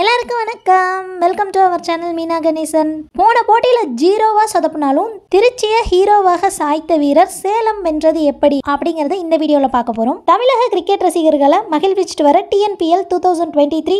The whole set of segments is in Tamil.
எல்லாருக்கும் வணக்கம் welcome to our channel Meena Ganesan போன போட்டியில் ஜீரோவாக சொதப்பினாலும் திருச்சியை ஹீரோவாக சாய்த்த வீரர் சேலம் வென்றது எப்படி அப்படிங்கிறத இந்த வீடியோவில் பார்க்க போகிறோம் தமிழக கிரிக்கெட் ரசிகர்களை மகிழ்விச்சிட்டு வர TNPL two thousand twenty three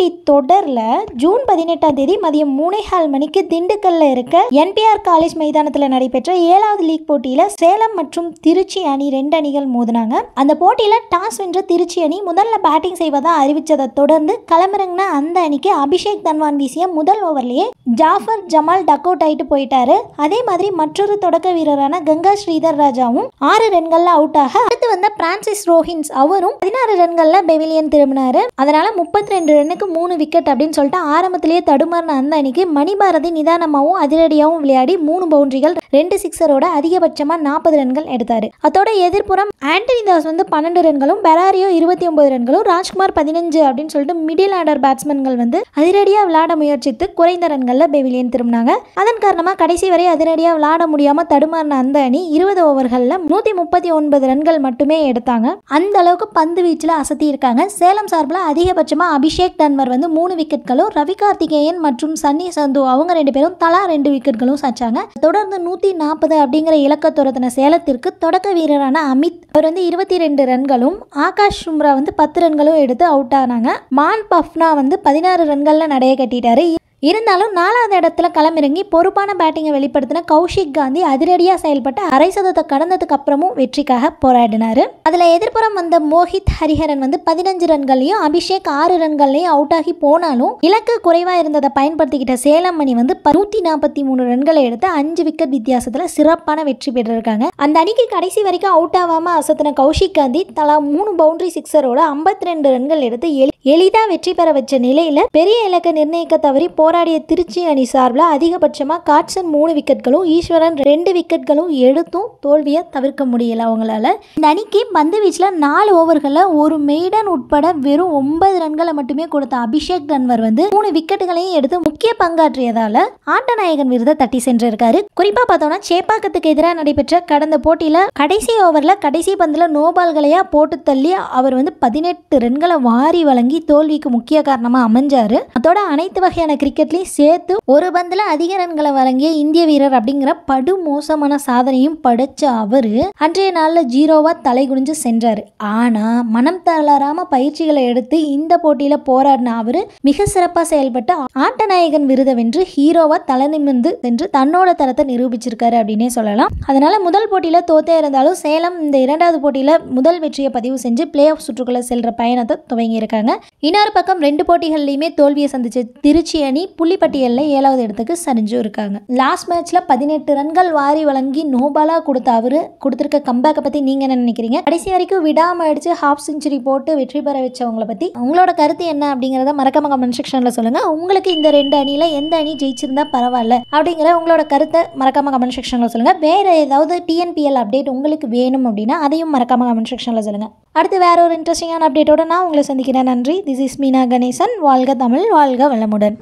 டி தொடர்ல தொடரில் ஜூன் பதினெட்டாம் தேதி மதியம் மூணே மணிக்கு திண்டுக்கல்ல இருக்க என்பிஆர் காலேஜ் மைதானத்தில் நடைபெற்ற ஏழாவது லீக் போட்டியில் சேலம் மற்றும் திருச்சி அணி ரெண்டு அணிகள் மோதினாங்க அந்த போட்டியில் டாஸ் வென்ற திருச்சி அணி முதல்ல பேட்டிங் செய்வதாக அறிவிச்சதை தொடர்ந்து களமிறங்கின அந்த அணிக்கு அபிஷேக் தன்வான் வீசிய முதல் ஓவர்லேயே ஜாஃபர் ஜமால் டக் அவுட் ஆகிட்டு போயிட்டாரு அதே மாதிரி மற்றொரு தொடக்க வீரரான கங்கா ஸ்ரீதர் ராஜாவும் ஆறு ரன்கள்ல அவுட் ஆக அடுத்து வந்த பிரான்சிஸ் ரோஹின்ஸ் அவரும் பதினாறு ரன்கள்ல பெவிலியன் திரும்பினாரு அதனால முப்பத்தி ரெண்டு ரன்னுக்கு மூணு விக்கெட் அப்படின்னு சொல்லிட்டு ஆரம்பத்திலேயே தடுமாறின அந்த அணிக்கு மணிபாரதி நிதானமாகவும் அதிரடியாகவும் விளையாடி மூணு பவுண்டரிகள் ரெண்டு சிக்ஸரோட அதிகபட்சமா நாற்பது ரன்கள் எடுத்தார் அதோட எதிர்ப்புறம் ஆண்டனி தாஸ் வந்து பன்னெண்டு ரன்களும் பெராரியோ இருபத்தி ஒன்பது ரன்களும் ராஜ்குமார் பதினஞ்சு அப்படின்னு சொல்லிட்டு மிடில் ஆர்டர் பேட்ஸ்மேன்கள் வீரர்கள் வந்து அதிரடியாக விளையாட முயற்சித்து குறைந்த ரன்களில் பெவிலியன் திரும்பினாங்க அதன் காரணமாக கடைசி வரை அதிரடியாக விளையாட முடியாமல் தடுமாறின அந்த அணி இருபது ஓவர்களில் நூற்றி முப்பத்தி ஒன்பது ரன்கள் மட்டுமே எடுத்தாங்க அந்த அளவுக்கு பந்து வீச்சில் அசத்தி இருக்காங்க சேலம் சார்பில் அதிகபட்சமாக அபிஷேக் டன்வர் வந்து மூணு விக்கெட்களும் ரவி கார்த்திகேயன் மற்றும் சன்னி சந்து அவங்க ரெண்டு பேரும் தலா ரெண்டு விக்கெட்களும் சச்சாங்க தொடர்ந்து நூற்றி நாற்பது அப்படிங்கிற இலக்க துரத்தின சேலத்திற்கு தொடக்க வீரரான அமித் அவர் வந்து இருபத்தி ரெண்டு ரன்களும் ஆகாஷ் சும்ரா வந்து பத்து ரன்களும் எடுத்து அவுட் ஆனாங்க மான் பஃப்னா வந்து பதினாறு ரன்கள்லாம் நடைய கட்டிட்டாரு இருந்தாலும் நாலாவது இடத்துல களமிறங்கி பொறுப்பான பேட்டிங்கை வெளிப்படுத்தின கௌஷிக் காந்தி அதிரடியாக செயல்பட்டு அரை சதத்தை கடந்ததுக்கு அப்புறமும் வெற்றிக்காக போராடினார் அதில் எதிர்ப்புறம் வந்த மோஹித் ஹரிஹரன் வந்து பதினஞ்சு ரன்கள்லையும் அபிஷேக் ஆறு ரன்கள்லையும் அவுட் ஆகி போனாலும் இலக்கு குறைவாக இருந்ததை பயன்படுத்திக்கிட்ட சேலம் மணி வந்து நூற்றி நாற்பத்தி மூணு ரன்களை எடுத்து அஞ்சு விக்கெட் வித்தியாசத்தில் சிறப்பான வெற்றி பெற்றிருக்காங்க அந்த அணிக்கு கடைசி வரைக்கும் அவுட் ஆகாமல் அசத்தின கௌஷிக் காந்தி தலா மூணு பவுண்டரி சிக்ஸரோட ஐம்பத்தி ரெண்டு ரன்கள் எடுத்து எளிதாக வெற்றி பெற வச்ச நிலையில் பெரிய இலக்கை நிர்ணயிக்க தவறி போ போராடிய திருச்சி அணி சார்பில் அதிகபட்சமாக காட்சன் மூணு விக்கெட்களும் ஈஸ்வரன் ரெண்டு விக்கெட்களும் எடுத்தும் தோல்வியை தவிர்க்க முடியல அவங்களால இந்த அணிக்கு பந்து வீச்சில் நாலு ஓவர்களில் ஒரு மெய்டன் உட்பட வெறும் ஒன்பது ரன்களை மட்டுமே கொடுத்த அபிஷேக் தன்வர் வந்து மூணு விக்கெட்டுகளையும் எடுத்து முக்கிய பங்காற்றியதால் ஆட்டநாயகன் விருதை தட்டி சென்றிருக்காரு குறிப்பா பார்த்தோம்னா சேப்பாக்கத்துக்கு எதிராக நடைபெற்ற கடந்த போட்டியில் கடைசி ஓவரில் கடைசி பந்தில் நோபால்களையா போட்டு தள்ளி அவர் வந்து பதினெட்டு ரன்களை வாரி வழங்கி தோல்விக்கு முக்கிய காரணமாக அமைஞ்சாரு அதோட அனைத்து வகையான கிரிக்கெட் விக்கெட்லையும் சேர்த்து ஒரு பந்தில் அதிக ரன்களை வழங்கிய இந்திய வீரர் அப்படிங்கிற படு மோசமான சாதனையும் படைச்ச அவர் அன்றைய நாளில் ஜீரோவாக தலை குனிஞ்சு சென்றார் ஆனால் மனம் தளராம பயிற்சிகளை எடுத்து இந்த போட்டியில் போராடின அவர் மிக சிறப்பாக செயல்பட்டு ஆட்டநாயகன் விருதை வென்று ஹீரோவாக தலை நிமிர்ந்து சென்று தன்னோட தரத்தை நிரூபிச்சிருக்காரு அப்படின்னே சொல்லலாம் அதனால முதல் போட்டியில் தோத்தே இருந்தாலும் சேலம் இந்த இரண்டாவது போட்டியில் முதல் வெற்றியை பதிவு செஞ்சு பிளே ஆஃப் சுற்றுக்குள்ள செல்ற பயணத்தை துவங்கியிருக்காங்க இன்னொரு பக்கம் ரெண்டு போட்டிகள்லையுமே தோல்வியை சந்திச்சு திருச்சி அணி புள்ளிப்பட்டியலில் ஏழாவது இடத்துக்கு சரிஞ்சும் இருக்காங்க லாஸ்ட் மேட்ச்சில் பதினெட்டு ரன்கள் வாரி வழங்கி நோபாலா கொடுத்த அவரு கொடுத்துருக்க கம்பேக்கை பற்றி நீங்க என்ன நினைக்கிறீங்க கடைசி வரைக்கும் விடாம அடிச்சு ஹாஃப் செஞ்சுரி போட்டு வெற்றி பெற வச்சவங்களை பற்றி உங்களோட கருத்து என்ன அப்படிங்கிறத மறக்காம கமெண்ட் செக்ஷன்ல சொல்லுங்க உங்களுக்கு இந்த ரெண்டு அணியில் எந்த அணி ஜெயிச்சிருந்தா பரவாயில்ல அப்படிங்கிற உங்களோட கருத்தை மறக்காம கமெண்ட் செக்ஷன்ல சொல்லுங்கள் வேற ஏதாவது டிஎன்பிஎல் அப்டேட் உங்களுக்கு வேணும் அப்படின்னா அதையும் மறக்காம கமெண்ட் செக்ஷன்ல சொல்லுங்க அடுத்து வேற ஒரு இன்ட்ரெஸ்டிங்கான அப்டேட்டோட நான் உங்களை சந்திக்கிறேன் நன்றி திஸ் இஸ் மீனா கணேசன் வாழ்க தமிழ் வாழ்க வளமுடன்